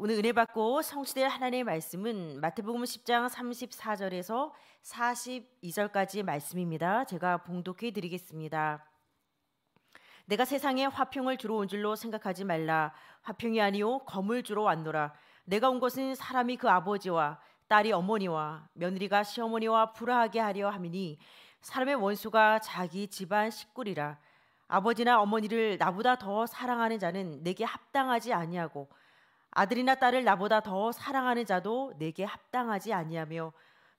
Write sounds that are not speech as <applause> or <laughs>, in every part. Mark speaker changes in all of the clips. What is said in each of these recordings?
Speaker 1: 오늘 은혜 받고 성취될 하나님의 말씀은 마태복음 10장 34절에서 42절까지 말씀입니다. 제가 봉독해 드리겠습니다. 내가 세상에 화평을 주러 온 줄로 생각하지 말라. 화평이 아니오 검을 주러 왔노라. 내가 온 것은 사람이 그 아버지와 딸이 어머니와 며느리가 시어머니와 불화하게 하려 함이니 사람의 원수가 자기 집안 식구리라. 아버지나 어머니를 나보다 더 사랑하는 자는 내게 합당하지 아니하고 아들이나 딸을 나보다 더 사랑하는 자도 내게 합당하지 아니하며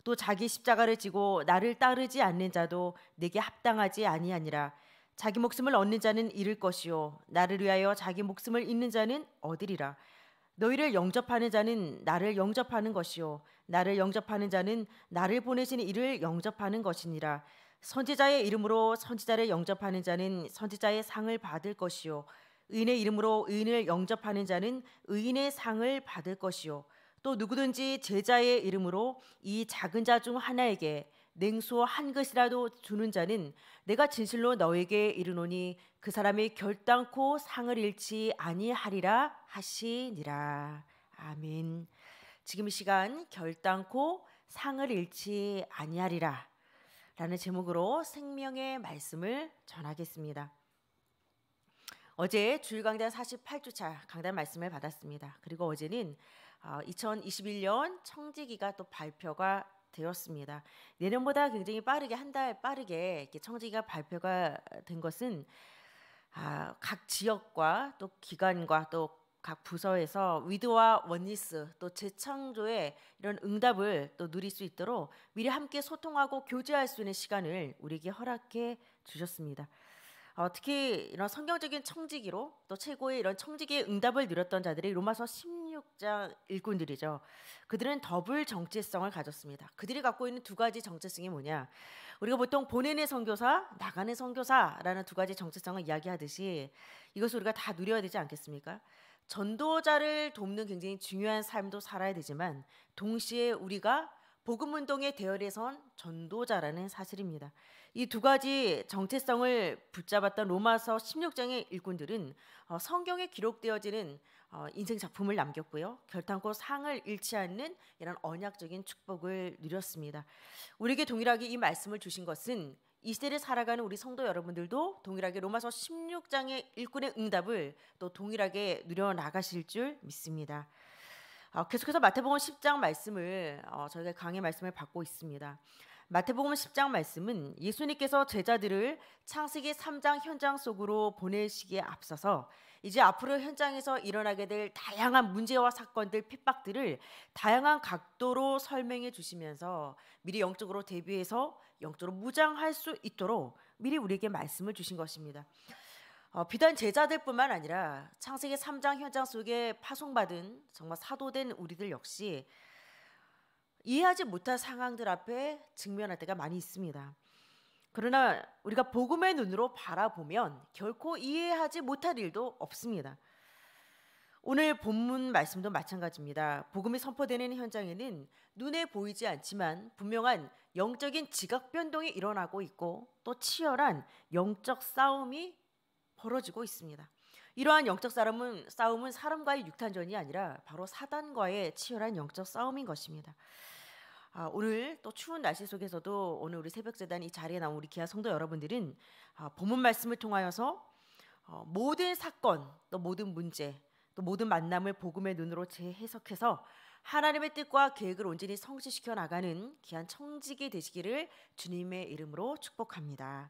Speaker 1: 또 자기 십자가를 지고 나를 따르지 않는 자도 내게 합당하지 아니하니라 자기 목숨을 얻는 자는 잃을 것이요 나를 위하여 자기 목숨을 잃는 자는 얻으리라 너희를 영접하는 자는 나를 영접하는 것이요 나를 영접하는 자는 나를 보내신 이를 영접하는 것이니라 선지자의 이름으로 선지자를 영접하는 자는 선지자의 상을 받을 것이요 의인의 이름으로 의인을 영접하는 자는 의인의 상을 받을 것이요 또 누구든지 제자의 이름으로 이 작은 자 중 하나에게 냉소 한 것이라도 주는 자는 내가 진실로 너에게 이르노니 그 사람이 결단코 상을 잃지 아니하리라 하시니라. 아멘. 지금 이 시간 결단코 상을 잃지 아니하리라 라는 제목으로 생명의 말씀을 전하겠습니다. 어제 주일강단 48주차 강단 말씀을 받았습니다. 그리고 어제는 2021년 어, 청지기가 또 발표가 되었습니다. 내년보다 굉장히 빠르게 한 달 빠르게 청지기가 발표가 된 것은 아, 각 지역과 또 기관과 또 각 부서에서 위드와 원리스 또 재창조의 이런 응답을 또 누릴 수 있도록 미리 함께 소통하고 교제할 수 있는 시간을 우리에게 허락해 주셨습니다. 어, 특히 이런 성경적인 청지기로 또 최고의 이런 청지기의 응답을 누렸던 자들이 로마서 16장 일꾼들이죠. 그들은 더블 정체성을 가졌습니다. 그들이 갖고 있는 두 가지 정체성이 뭐냐? 우리가 보통 보내는 선교사, 나가는 선교사라는 두 가지 정체성을 이야기하듯이 이것을 우리가 다 누려야 되지 않겠습니까? 전도자를 돕는 굉장히 중요한 삶도 살아야 되지만 동시에 우리가 복음 운동의 대열에선 전도자라는 사실입니다. 이 두 가지 정체성을 붙잡았던 로마서 16장의 일꾼들은 어, 성경에 기록되어지는 어, 인생 작품을 남겼고요. 결탄코 상을 잃지 않는 이런 언약적인 축복을 누렸습니다. 우리에게 동일하게 이 말씀을 주신 것은 이 시대를 살아가는 우리 성도 여러분들도 동일하게 로마서 16장의 일꾼의 응답을 또 동일하게 누려 나가실 줄 믿습니다. 어, 계속해서 마태복음 10장 말씀을 어, 저희가 강의 말씀을 받고 있습니다. 마태복음 10장 말씀은 예수님께서 제자들을 창세기 3장 현장 속으로 보내시기에 앞서서 이제 앞으로 현장에서 일어나게 될 다양한 문제와 사건들, 핍박들을 다양한 각도로 설명해 주시면서 미리 영적으로 대비해서 영적으로 무장할 수 있도록 미리 우리에게 말씀을 주신 것입니다. 어, 비단 제자들뿐만 아니라 창세기 3장 현장 속에 파송받은 정말 사도된 우리들 역시 이해하지 못할 상황들 앞에 직면할 때가 많이 있습니다. 그러나 우리가 복음의 눈으로 바라보면 결코 이해하지 못할 일도 없습니다. 오늘 본문 말씀도 마찬가지입니다. 복음이 선포되는 현장에는 눈에 보이지 않지만 분명한 영적인 지각 변동이 일어나고 있고 또 치열한 영적 싸움이 벌어지고 있습니다. 이러한 영적 싸움은, 싸움은 사람과의 육탄전이 아니라 바로 사단과의 치열한 영적 싸움인 것입니다. 아, 오늘 또 추운 날씨 속에서도 오늘 우리 새벽 재단 이 자리에 나온 우리 기아 성도 여러분들은 아, 본문 말씀을 통하여서 어, 모든 사건 또 모든 문제 또 모든 만남을 복음의 눈으로 재해석해서 하나님의 뜻과 계획을 온전히 성취시켜 나가는 귀한 청지기 되시기를 주님의 이름으로 축복합니다.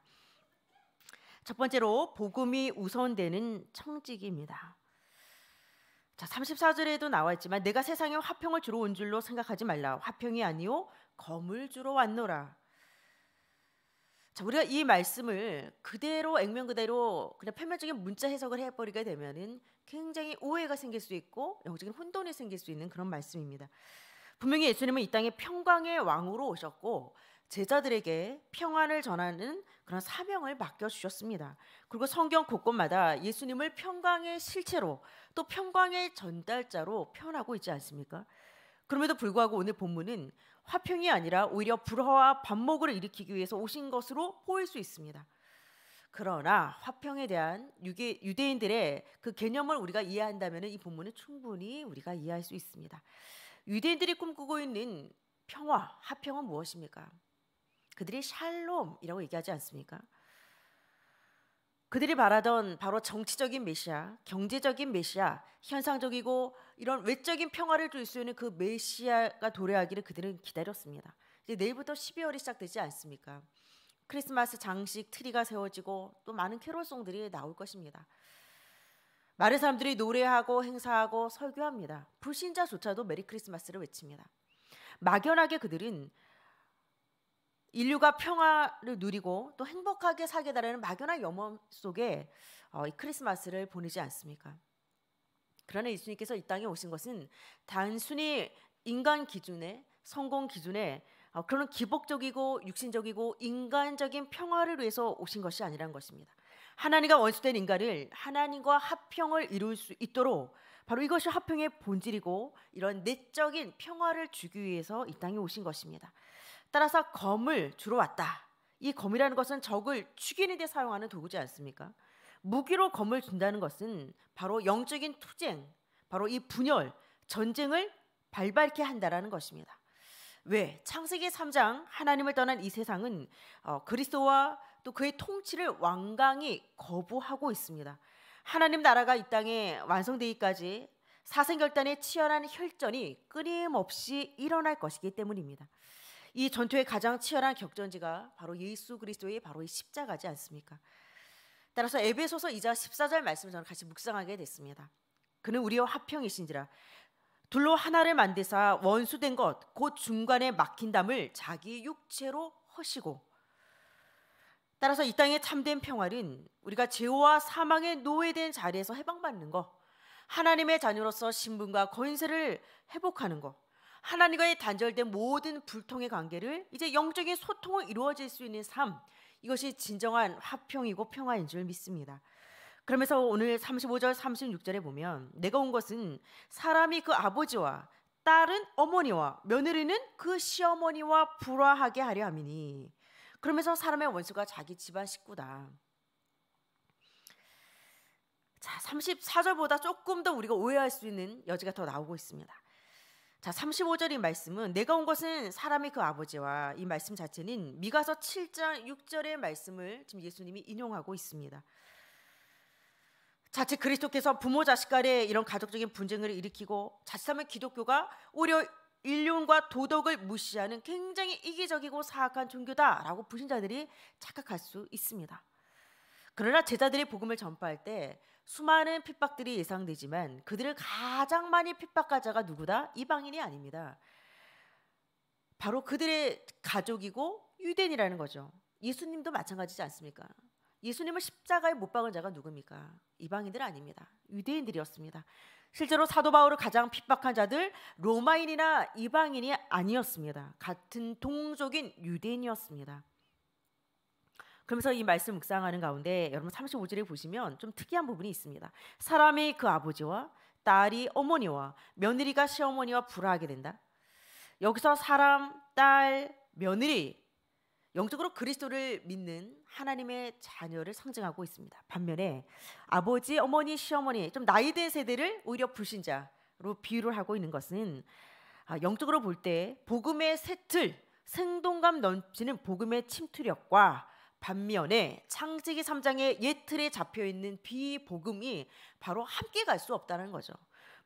Speaker 1: 첫 번째로 복음이 우선되는 청직입니다. 자, 34절에도 나와 있지만 내가 세상에 화평을 주러 온 줄로 생각하지 말라. 화평이 아니요 검을 주러 왔노라. 자, 우리가 이 말씀을 그대로 액면 그대로 그냥 편면적인 문자 해석을 해버리게 되면은 굉장히 오해가 생길 수 있고 영적인 혼돈이 생길 수 있는 그런 말씀입니다. 분명히 예수님은 이 땅에 평강의 왕으로 오셨고 제자들에게 평안을 전하는 그런 사명을 맡겨주셨습니다. 그리고 성경 곳곳마다 예수님을 평강의 실체로 또 평강의 전달자로 표현하고 있지 않습니까? 그럼에도 불구하고 오늘 본문은 화평이 아니라 오히려 불화와 반목을 일으키기 위해서 오신 것으로 보일 수 있습니다. 그러나 화평에 대한 유게, 유대인들의 그 개념을 우리가 이해한다면 이 본문은 충분히 우리가 이해할 수 있습니다. 유대인들이 꿈꾸고 있는 평화, 화평은 무엇입니까? 그들이 샬롬이라고 얘기하지 않습니까? 그들이 바라던 바로 정치적인 메시아, 경제적인 메시아, 현상적이고 이런 외적인 평화를 줄 수 있는 그 메시아가 도래하기를 그들은 기다렸습니다. 이제 내일부터 12월이 시작되지 않습니까? 크리스마스 장식 트리가 세워지고 또 많은 캐롤송들이 나올 것입니다. 많은 사람들이 노래하고 행사하고 설교합니다. 불신자조차도 메리 크리스마스를 외칩니다. 막연하게 그들은 인류가 평화를 누리고 또 행복하게 살게 되라는 막연한 염원 속에 어, 이 크리스마스를 보내지 않습니까? 그러나 예수님께서 이 땅에 오신 것은 단순히 인간 기준에 성공 기준에 어, 그런 기복적이고 육신적이고 인간적인 평화를 위해서 오신 것이 아니란 것입니다. 하나님과 원수된 인간을 하나님과 합평을 이룰 수 있도록 바로 이것이 합평의 본질이고 이런 내적인 평화를 주기 위해서 이 땅에 오신 것입니다. 따라서 검을 주로 왔다. 이 검이라는 것은 적을 죽이는 데 사용하는 도구지 않습니까? 무기로 검을 준다는 것은 바로 영적인 투쟁, 바로 이 분열, 전쟁을 발발케 한다라는 것입니다. 왜 창세기 3장 하나님을 떠난 이 세상은 어, 그리스도와 또 그의 통치를 완강히 거부하고 있습니다. 하나님 나라가 이 땅에 완성되기까지 사생결단의 치열한 혈전이 끊임없이 일어날 것이기 때문입니다. 이 전투의 가장 치열한 격전지가 바로 예수 그리스도의 바로 이 십자가지 않습니까? 따라서 에베소서 2장 14절 말씀을 저는 같이 묵상하게 됐습니다. 그는 우리와 화평이신지라 둘로 하나를 만드사 원수된 것 곧 중간에 막힌담을 자기 육체로 허시고 따라서 이땅에 참된 평화는 우리가 죄와 사망의 노예된 자리에서 해방받는 것 하나님의 자녀로서 신분과 권세를 회복하는 것 하나님과의 단절된 모든 불통의 관계를 이제 영적인 소통을 이루어질 수 있는 삶 이것이 진정한 화평이고 평화인 줄 믿습니다. 그러면서 오늘 35절 36절에 보면 내가 온 것은 사람이 그 아버지와 딸은 어머니와 며느리는 그 시어머니와 불화하게 하려 함이니 그러면서 사람의 원수가 자기 집안 식구다. 자, 34절보다 조금 더 우리가 오해할 수 있는 여지가 더 나오고 있습니다. 자, 3 5절의 말씀은 내가 온 것은 사람의 그 아버지와 이 말씀 자체는 미가서 7장 6절의 말씀을 지금 예수님이 인용하고 있습니다. 자칫 그리스도께서 부모 자식 간에 이런 가족적인 분쟁을 일으키고 자칫하면 기독교가 오히려 인륜과 도덕을 무시하는 굉장히 이기적이고 사악한 종교다라고 부신자들이 착각할 수 있습니다. 그러나 제자들이 복음을 전파할 때 수많은 핍박들이 예상되지만 그들을 가장 많이 핍박한 자가 누구다? 이방인이 아닙니다. 바로 그들의 가족이고 유대인이라는 거죠. 예수님도 마찬가지지 않습니까? 예수님을 십자가에 못 박은 자가 누굽니까? 이방인들 아닙니다. 유대인들이었습니다. 실제로 사도 바울을 가장 핍박한 자들 로마인이나 이방인이 아니었습니다. 같은 동족인 유대인이었습니다. 그러면서 이 말씀 묵상하는 가운데 여러분 35절에 보시면 좀 특이한 부분이 있습니다. 사람의 그 아버지와 딸이 어머니와 며느리가 시어머니와 불화하게 된다. 여기서 사람, 딸, 며느리 영적으로 그리스도를 믿는 하나님의 자녀를 상징하고 있습니다. 반면에 아버지, 어머니, 시어머니 좀 나이든 세대를 오히려 불신자로 비유를 하고 있는 것은 아, 영적으로 볼 때 복음의 새틀, 생동감 넘치는 복음의 침투력과 반면에 창세기 3장의 옛 틀에 잡혀 있는 비복음이 바로 함께 갈 수 없다는 거죠.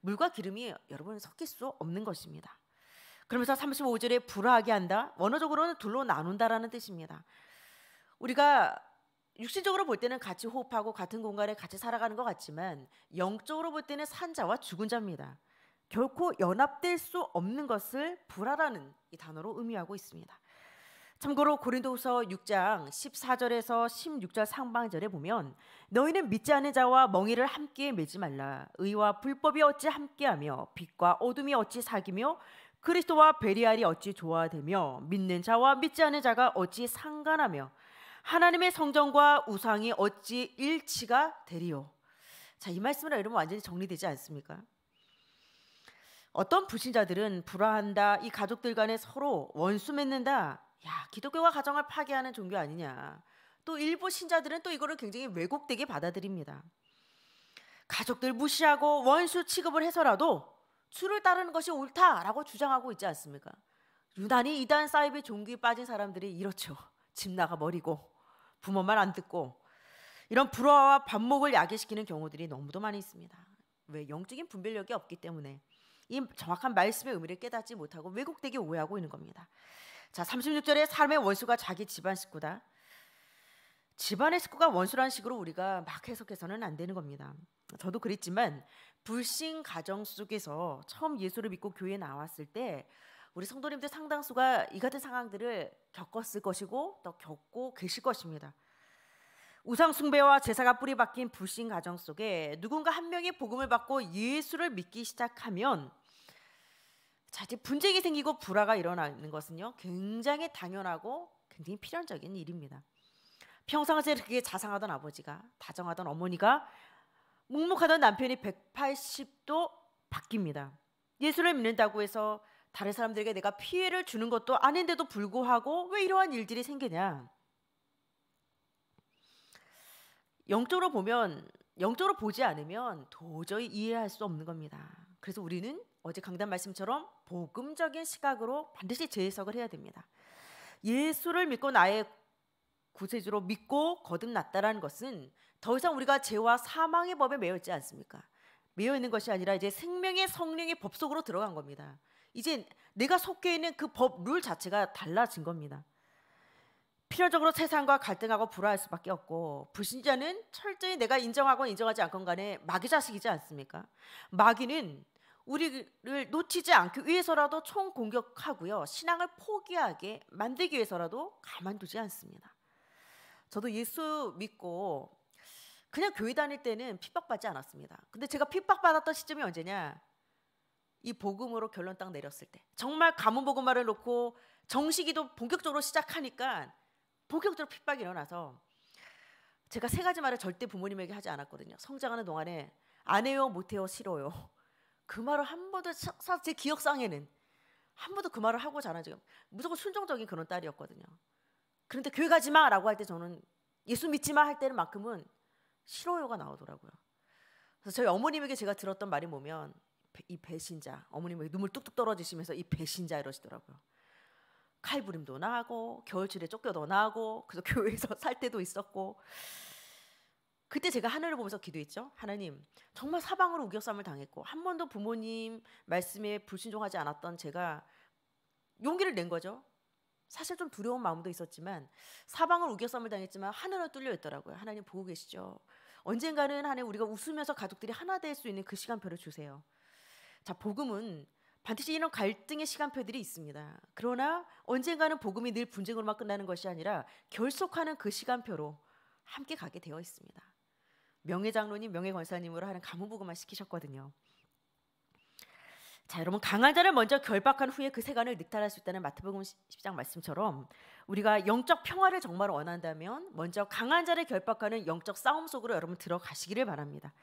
Speaker 1: 물과 기름이 여러분 섞일 수 없는 것입니다. 그러면서 35절에 불화하게 한다. 원어적으로는 둘로 나눈다라는 뜻입니다. 우리가 육신적으로 볼 때는 같이 호흡하고 같은 공간에 같이 살아가는 것 같지만 영적으로 볼 때는 산자와 죽은 자입니다. 결코 연합될 수 없는 것을 불화라는 이 단어로 의미하고 있습니다. 참고로 고린도후서 6장 14절에서 16절 상반절에 보면 너희는 믿지 않는 자와 멍이를 함께 매지 말라 의와 불법이 어찌 함께하며 빛과 어둠이 어찌 사귀며 그리스도와 베리알이 어찌 조화되며 믿는 자와 믿지 않는 자가 어찌 상관하며 하나님의 성전과 우상이 어찌 일치가 되리요 자 이 말씀을 이러면 완전히 정리되지 않습니까? 어떤 불신자들은 불화한다, 이 가족들 간에 서로 원수 맺는다, 야, 기독교가 가정을 파괴하는 종교 아니냐. 또 일부 신자들은 또 이거를 굉장히 왜곡되게 받아들입니다. 가족들 무시하고 원수 취급을 해서라도 주를 따르는 것이 옳다라고 주장하고 있지 않습니까? 유난히 이단 사이비 종교에 빠진 사람들이 이렇죠. 집 나가 버리고 부모 말 안 듣고 이런 불화와 반목을 야기시키는 경우들이 너무도 많이 있습니다. 왜 영적인 분별력이 없기 때문에 이 정확한 말씀의 의미를 깨닫지 못하고 왜곡되게 오해하고 있는 겁니다. 자, 36절에 삶의 원수가 자기 집안 식구다. 집안의 식구가 원수라는 식으로 우리가 막 해석해서는 안 되는 겁니다. 저도 그랬지만 불신 가정 속에서 처음 예수를 믿고 교회에 나왔을 때 우리 성도님들 상당수가 이 같은 상황들을 겪었을 것이고 또 겪고 계실 것입니다. 우상 숭배와 제사가 뿌리 박힌 불신 가정 속에 누군가 한 명이 복음을 받고 예수를 믿기 시작하면 자칫 분쟁이 생기고 불화가 일어나는 것은요 굉장히 당연하고 굉장히 필연적인 일입니다. 평상시에 그렇게 자상하던 아버지가 다정하던 어머니가 묵묵하던 남편이 180도 바뀝니다. 예수를 믿는다고 해서 다른 사람들에게 내가 피해를 주는 것도 아닌데도 불구하고 왜 이러한 일들이 생기냐? 영적으로 보면 영적으로 보지 않으면 도저히 이해할 수 없는 겁니다. 그래서 우리는 어제 강단 말씀처럼 복음적인 시각으로 반드시 재해석을 해야 됩니다. 예수를 믿고 나의 구세주로 믿고 거듭났다라는 것은 더 이상 우리가 죄와 사망의 법에 매여 있지 않습니까? 매여 있는 것이 아니라 이제 생명의 성령의 법 속으로 들어간 겁니다. 이제 내가 속해 있는 그 법 룰 자체가 달라진 겁니다. 필연적으로 세상과 갈등하고 불화할 수밖에 없고 불신자는 철저히 내가 인정하고 인정하지 않건 간에 마귀 자식이지 않습니까? 마귀는 우리를 놓치지 않기 위해서라도 총 공격하고요. 신앙을 포기하게 만들기 위해서라도 가만두지 않습니다. 저도 예수 믿고 그냥 교회 다닐 때는 핍박받지 않았습니다. 근데 제가 핍박받았던 시점이 언제냐? 이 복음으로 결론 딱 내렸을 때. 정말 가문 복음화를 놓고 정식이도 본격적으로 시작하니까 본격적으로 핍박이 일어나서 제가 세 가지 말을 절대 부모님에게 하지 않았거든요. 성장하는 동안에 안 해요, 못 해요, 싫어요. 그 말을 한 번도 사제 기억상에는 한 번도 그 말을 하고 자란 지이 무조건 순종적인 그런 딸이었거든요. 그런데 교회 가지 마라고 할 때 저는 예수 믿지 마할 때는 만큼은 싫어요가 나오더라고요. 그래서 저희 어머님에게 제가 들었던 말이 뭐면 이 배신자 어머님이 눈물 뚝뚝 떨어지시면서 이 배신자 이러시더라고요. 칼부림도 나고 겨울철에 쫓겨도 나고 그래서 <laughs> 교회에서 살 때도 있었고 그때 제가 하늘을 보면서 기도했죠. 하나님, 정말 사방으로 우격쌈을 당했고 한 번도 부모님 말씀에 불순종하지 않았던 제가 용기를 낸 거죠. 사실 좀 두려운 마음도 있었지만 사방을 우격쌈을 당했지만 하늘은 뚫려 있더라고요. 하나님 보고 계시죠. 언젠가는 하나님 우리가 웃으면서 가족들이 하나 될 수 있는 그 시간표를 주세요. 자, 복음은 반드시 이런 갈등의 시간표들이 있습니다. 그러나 언젠가는 복음이 늘 분쟁으로만 끝나는 것이 아니라 결속하는 그 시간표로 함께 가게 되어 있습니다. 명예장로님, 명예권사님으로 하는 가문부고만 시키셨거든요. 자, 여러분 강한 자를 먼저 결박한 후에 그 세간을 늑탈할 수 있다는 마태복음 10장 말씀처럼 우리가 영적 평화를 정말 원한다면 먼저 강한 자를 결박하는 영적 싸움 속으로 여러분 들어가시기를 바랍니다.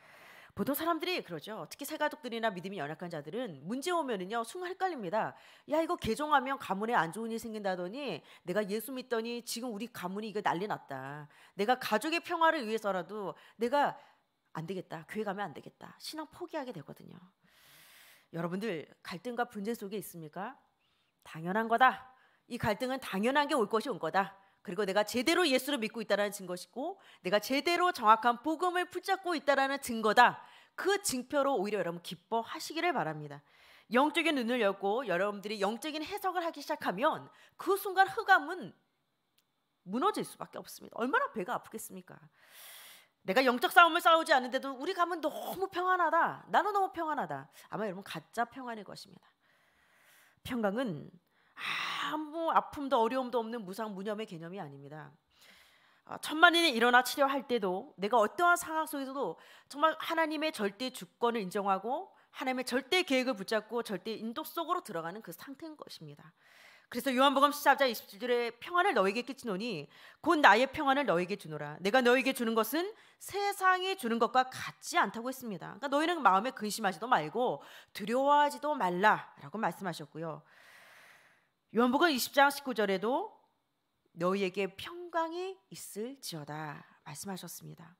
Speaker 1: 보통 사람들이 그러죠. 특히 새가족들이나 믿음이 연약한 자들은 문제 오면은요 순간 헷갈립니다. 야 이거 개종하면 가문에 안 좋은 일이 생긴다더니 내가 예수 믿더니 지금 우리 가문이 이거 난리 났다. 내가 가족의 평화를 위해서라도 내가 안 되겠다. 교회 가면 안 되겠다. 신앙 포기하게 되거든요. 여러분들 갈등과 분쟁 속에 있습니까? 당연한 거다. 이 갈등은 당연한 게 올 것이 온 거다. 그리고 내가 제대로 예수를 믿고 있다라는 증거시고 내가 제대로 정확한 복음을 붙잡고 있다라는 증거다. 그 증표로 오히려 여러분 기뻐하시기를 바랍니다. 영적인 눈을 열고 여러분들이 영적인 해석을 하기 시작하면 그 순간 흑암은 무너질 수밖에 없습니다. 얼마나 배가 아프겠습니까? 내가 영적 싸움을 싸우지 않는데도 우리 가면 너무 평안하다. 나는 너무 평안하다. 아마 여러분 가짜 평안일 것입니다. 평강은 아무 아픔도 어려움도 없는 무상 무념의 개념이 아닙니다. 어, 천만인이 일어나 치료할 때도 내가 어떠한 상황 속에서도 정말 하나님의 절대 주권을 인정하고 하나님의 절대 계획을 붙잡고 절대 인도 속으로 들어가는 그 상태인 것입니다. 그래서 요한복음 14장 27절에 평안을 너에게 끼치노니 곧 나의 평안을 너에게 주노라. 내가 너에게 주는 것은 세상이 주는 것과 같지 않다고 했습니다. 그러니까 너희는 마음에 근심하지도 말고 두려워하지도 말라라고 말씀하셨고요. 요한복음 20장 19절에도 너희에게 평강이 있을지어다 말씀하셨습니다.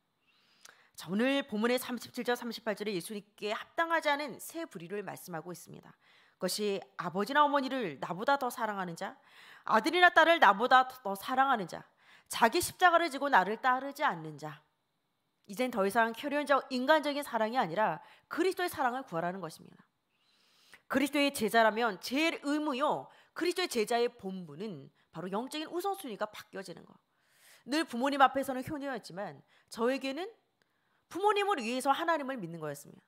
Speaker 1: 자, 오늘 본문의 37절 38절에 예수님께 합당하지 않은 세 부류를 말씀하고 있습니다. 그것이 아버지나 어머니를 나보다 더 사랑하는 자, 아들이나 딸을 나보다 더 사랑하는 자, 자기 십자가를 지고 나를 따르지 않는 자. 이젠 더 이상 혈연적 인간적인 사랑이 아니라 그리스도의 사랑을 구하라는 것입니다. 그리스도의 제자라면 제일 의무요 그리스도의 제자의 본분은 바로 영적인 우선순위가 바뀌어지는 거. 늘 부모님 앞에서는 효녀였지만 저에게는 부모님을 위해서 하나님을 믿는 거였습니다.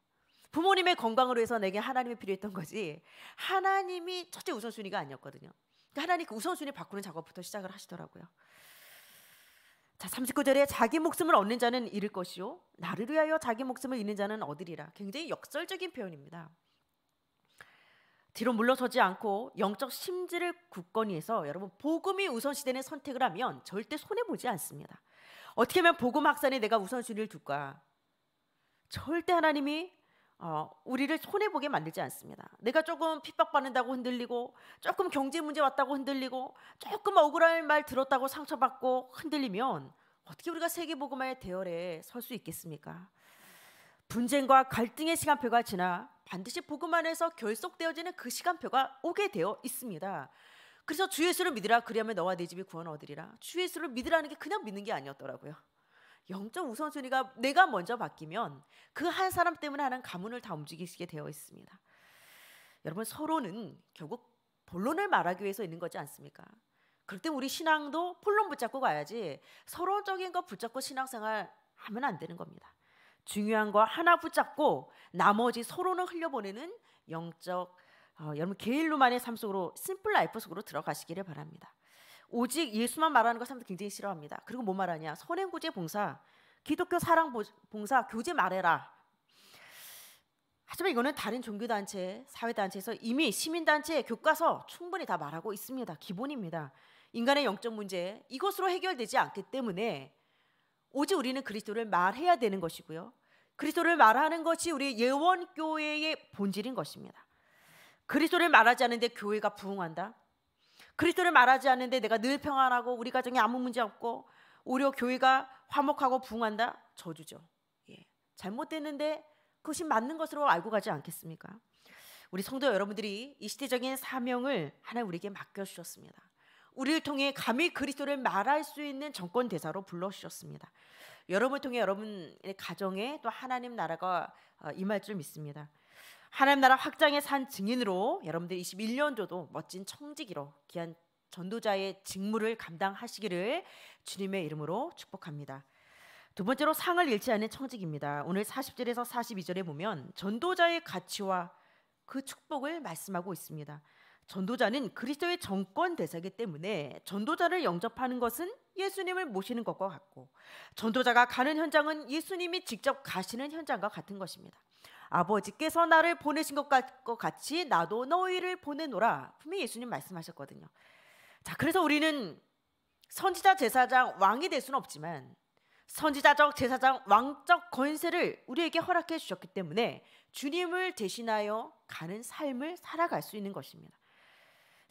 Speaker 1: 부모님의 건강을 위해서 내게 하나님이 필요했던 거지 하나님이 첫째 우선순위가 아니었거든요. 그러니까 하나님 그 우선순위 바꾸는 작업부터 시작을 하시더라고요. 자, 39절에 자기 목숨을 얻는 자는 잃을 것이요 나를 위하여 자기 목숨을 잃는 자는 얻으리라. 굉장히 역설적인 표현입니다. 뒤로 물러서지 않고 영적 심지를 굳건히 해서 여러분 복음이 우선시되는 선택을 하면 절대 손해 보지 않습니다. 어떻게 하면 복음 확산에 내가 우선순위를 둘까? 절대 하나님이 어, 우리를 손해 보게 만들지 않습니다. 내가 조금 핍박받는다고 흔들리고, 조금 경제 문제 왔다고 흔들리고, 조금 억울한 말 들었다고 상처받고 흔들리면 어떻게 우리가 세계 복음화의 대열에 설 수 있겠습니까? 분쟁과 갈등의 시간표가 지나 반드시 복음 안에서 결속되어지는 그 시간표가 오게 되어 있습니다. 그래서 주 예수를 믿으라 그리하면 너와 네 집이 구원 얻으리라. 주 예수를 믿으라는 게 그냥 믿는 게 아니었더라고요. 영적 우선순위가 내가 먼저 바뀌면 그 한 사람 때문에 하는 가문을 다 움직이시게 되어 있습니다. 여러분 서로는 결국 본론을 말하기 위해서 있는 거지 않습니까? 그럴 때 우리 신앙도 본론 붙잡고 가야지 서로적인 거 붙잡고 신앙생활 하면 안 되는 겁니다. 중요한 거 하나 붙잡고 나머지 서로는 흘려보내는 영적 어, 여러분 게일로만의 삶 속으로 심플 라이프 속으로 들어가시기를 바랍니다. 오직 예수만 말하는 거 사람들 굉장히 싫어합니다. 그리고 뭐 말하냐? 선행구제 봉사, 기독교 사랑 봉사, 교제 말해라. 하지만 이거는 다른 종교단체, 사회단체에서 이미 시민단체 교과서 충분히 다 말하고 있습니다. 기본입니다. 인간의 영적 문제 이것으로 해결되지 않기 때문에 오직 우리는 그리스도를 말해야 되는 것이고요. 그리스도를 말하는 것이 우리 예원교회의 본질인 것입니다. 그리스도를 말하지 않는데 교회가 부흥한다. 그리스도를 말하지 않는데 내가 늘 평안하고 우리 가정에 아무 문제 없고 오히려 교회가 화목하고 부흥한다. 저주죠. 예. 잘못됐는데 그것이 맞는 것으로 알고 가지 않겠습니까? 우리 성도 여러분들이 이 시대적인 사명을 하나님 우리에게 맡겨 주셨습니다. 우리를 통해 감히 그리스도를 말할 수 있는 정권 대사로 불러주셨습니다. 여러분을 통해 여러분의 가정에 또 하나님 나라가 어, 임할 줄 믿습니다. 하나님 나라 확장의 산 증인으로 여러분들 21년도도 멋진 청지기로 귀한 전도자의 직무를 감당하시기를 주님의 이름으로 축복합니다. 두 번째로 상을 잃지 않는 청직입니다. 오늘 40절에서 42절에 보면 전도자의 가치와 그 축복을 말씀하고 있습니다. 전도자는 그리스도의 정권 대사이기 때문에 전도자를 영접하는 것은 예수님을 모시는 것과 같고 전도자가 가는 현장은 예수님이 직접 가시는 현장과 같은 것입니다. 아버지께서 나를 보내신 것과 같이 나도 너희를 보내노라 분명히 예수님 말씀하셨거든요. 자, 그래서 우리는 선지자 제사장 왕이 될 수는 없지만 선지자적 제사장 왕적 권세를 우리에게 허락해 주셨기 때문에 주님을 대신하여 가는 삶을 살아갈 수 있는 것입니다.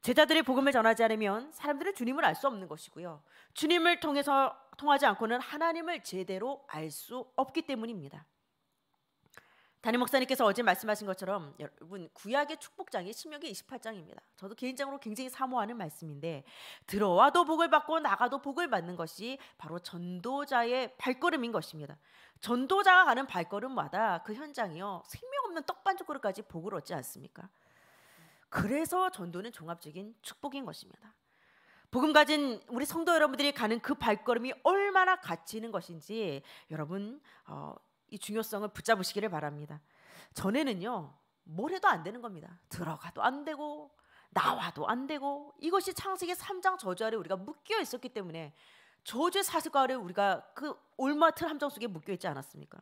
Speaker 1: 제자들이 복음을 전하지 않으면 사람들은 주님을 알 수 없는 것이고요. 주님을 통해서 통하지 않고는 하나님을 제대로 알 수 없기 때문입니다. 담임 목사님께서 어제 말씀하신 것처럼 여러분 구약의 축복장이 신명기 28장입니다. 저도 개인적으로 굉장히 사모하는 말씀인데 들어와도 복을 받고 나가도 복을 받는 것이 바로 전도자의 발걸음인 것입니다. 전도자가 가는 발걸음마다 그 현장이요 생명 없는 떡반죽 그릇까지 복을 얻지 않습니까? 그래서 전도는 종합적인 축복인 것입니다. 복음 가진 우리 성도 여러분들이 가는 그 발걸음이 얼마나 가치 있는 것인지 여러분 어, 이 중요성을 붙잡으시기를 바랍니다. 전에는요 뭘 해도 안 되는 겁니다. 들어가도 안 되고 나와도 안 되고 이것이 창세기 3장 저주 아래 우리가 묶여 있었기 때문에 저주의 사슬과 아래 우리가 그 올마트 함정 속에 묶여 있지 않았습니까?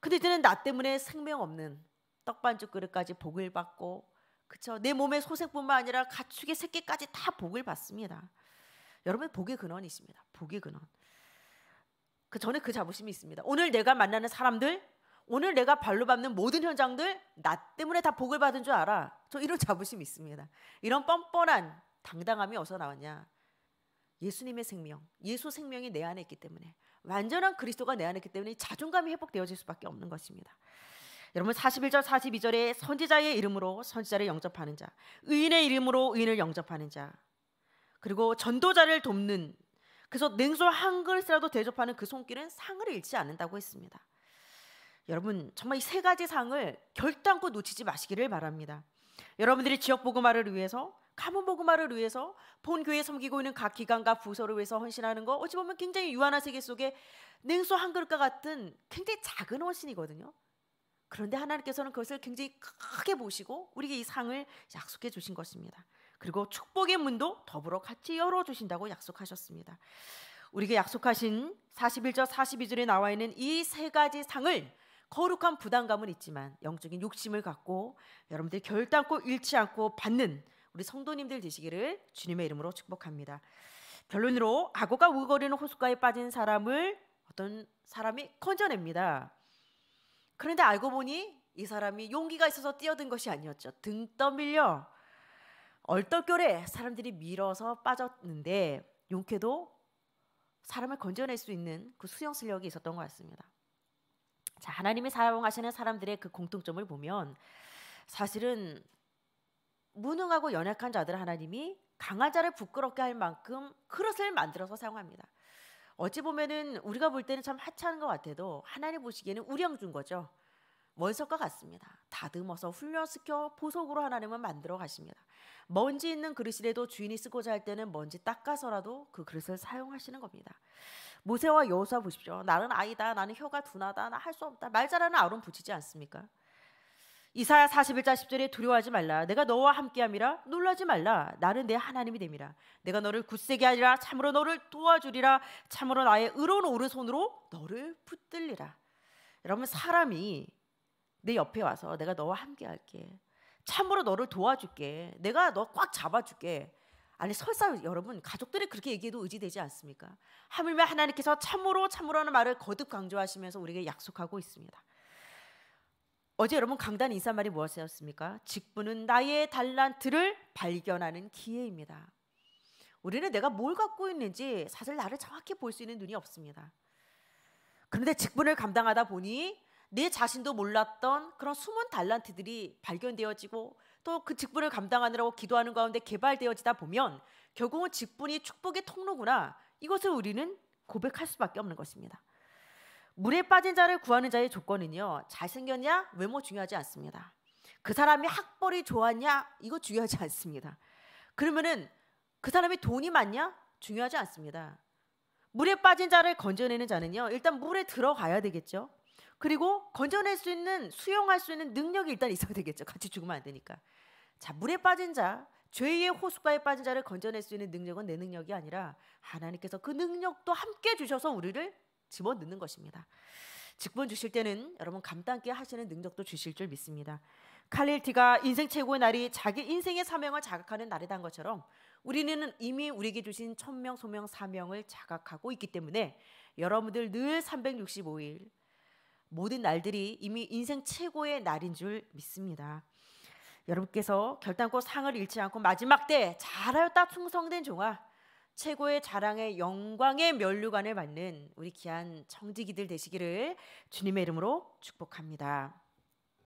Speaker 1: 근데 이제는 나 때문에 생명 없는 떡반죽 그릇까지 복을 받고 그쵸? 내 몸의 소색뿐만 아니라 가축의 새끼까지 다 복을 받습니다. 여러분 의 복의 근원이 있습니다. 복의 근원. 그 전에 그 자부심이 있습니다. 오늘 내가 만나는 사람들, 오늘 내가 발로 밟는 모든 현장들 나 때문에 다 복을 받은 줄 알아. 저 이런 자부심이 있습니다. 이런 뻔뻔한 당당함이 어디서 나왔냐? 예수님의 생명, 예수 생명이 내 안에 있기 때문에 완전한 그리스도가 내 안에 있기 때문에 자존감이 회복되어질 수밖에 없는 것입니다. 여러분 41절 42절에 선지자의 이름으로 선지자를 영접하는 자, 의인의 이름으로 의인을 영접하는 자, 그리고 전도자를 돕는 그래서 냉소 한 그릇이라도 대접하는 그 손길은 상을 잃지 않는다고 했습니다. 여러분 정말 이 세 가지 상을 결단코 놓치지 마시기를 바랍니다. 여러분들이 지역 보고마를 위해서 가문 보고마를 위해서 본교회 섬기고 있는 각 기관과 부서를 위해서 헌신하는 거 어찌 보면 굉장히 유한한 세계 속에 냉소 한 그릇과 같은 굉장히 작은 헌신이거든요. 그런데 하나님께서는 그것을 굉장히 크게 보시고 우리에게 이 상을 약속해 주신 것입니다. 그리고 축복의 문도 더불어 같이 열어 주신다고 약속하셨습니다. 우리에게 약속하신 41절 42절에 나와 있는 이 세 가지 상을 거룩한 부담감은 있지만 영적인 욕심을 갖고 여러분들 결단코 잃지 않고 받는 우리 성도님들 되시기를 주님의 이름으로 축복합니다. 결론으로 악어가 우거리는 호숫가에 빠진 사람을 어떤 사람이 건져냅니다. 그런데 알고 보니 이 사람이 용기가 있어서 뛰어든 것이 아니었죠. 등 떠밀려 얼떨결에 사람들이 밀어서 빠졌는데 용케도 사람을 건져낼 수 있는 그 수영 실력이 있었던 것 같습니다. 자, 하나님이 사용하시는 사람들의 그 공통점을 보면 사실은 무능하고 연약한 자들 하나님이 강한 자를 부끄럽게 할 만큼 그릇을 만들어서 사용합니다. 어찌 보면은 우리가 볼 때는 참 하찮은 것 같아도 하나님 보시기에는 우량준 거죠. 원석과 같습니다. 다듬어서 훈련시켜 보석으로 하나님은 만들어 가십니다. 먼지 있는 그릇이라도 주인이 쓰고자 할 때는 먼지 닦아서라도 그 그릇을 사용하시는 겁니다. 모세와 여호사 보십시오. 나는 아이다. 나는 혀가 둔하다. 나 할 수 없다. 말 잘하는 아론 붙이지 않습니까? 이사야 41장 10절에 두려워하지 말라. 내가 너와 함께함이라 놀라지 말라. 나는 내 하나님이 됨이라. 내가 너를 굳세게 하리라. 참으로 너를 도와주리라. 참으로 나의 의로운 오른손으로 너를 붙들리라. 여러분 사람이 내 옆에 와서 내가 너와 함께할게. 참으로 너를 도와줄게. 내가 너 꽉 잡아줄게. 아니 설사 여러분 가족들이 그렇게 얘기해도 의지되지 않습니까? 하물며 하나님께서 참으로 참으로는 하 말을 거듭 강조하시면서 우리에게 약속하고 있습니다. 어제 여러분 강단 인사말이 무엇이었습니까? 직분은 나의 달란트를 발견하는 기회입니다. 우리는 내가 뭘 갖고 있는지 사실 나를 정확히 볼 수 있는 눈이 없습니다. 그런데 직분을 감당하다 보니 내 자신도 몰랐던 그런 숨은 달란트들이 발견되어지고 또 그 직분을 감당하느라고 기도하는 가운데 개발되어지다 보면 결국은 직분이 축복의 통로구나 이것을 우리는 고백할 수밖에 없는 것입니다. 물에 빠진 자를 구하는 자의 조건은요. 잘생겼냐? 외모 중요하지 않습니다. 그 사람이 학벌이 좋았냐? 이거 중요하지 <laughs> 않습니다. 그러면은 그 사람이 돈이 많냐? 중요하지 않습니다. 물에 빠진 자를 건져내는 자는요. 일단 물에 들어가야 되겠죠. 그리고 건져낼 수 있는 수용할 수 있는 능력이 일단 있어야 되겠죠. 같이 죽으면 안 되니까. 자, 물에 빠진 자, 죄의 호숫가에 빠진 자를 건져낼 수 있는 능력은 내 능력이 아니라 하나님께서 그 능력도 함께 주셔서 우리를 집어넣는 것입니다. 직분 주실 때는 여러분 감당게 하시는 능력도 주실 줄 믿습니다. 칼릴티가 인생 최고의 날이 자기 인생의 사명을 자각하는 날이란 것처럼 우리는 이미 우리에게 주신 천명, 소명, 사명을 자각하고 있기 때문에 여러분들 늘 365일 모든 날들이 이미 인생 최고의 날인 줄 믿습니다. 여러분께서 결단코 상을 잃지 않고 마지막 때 잘하였다 충성된 종아 최고의 자랑의 영광의 면류관을 맞는 우리 귀한 청지기들 되시기를 주님의 이름으로 축복합니다.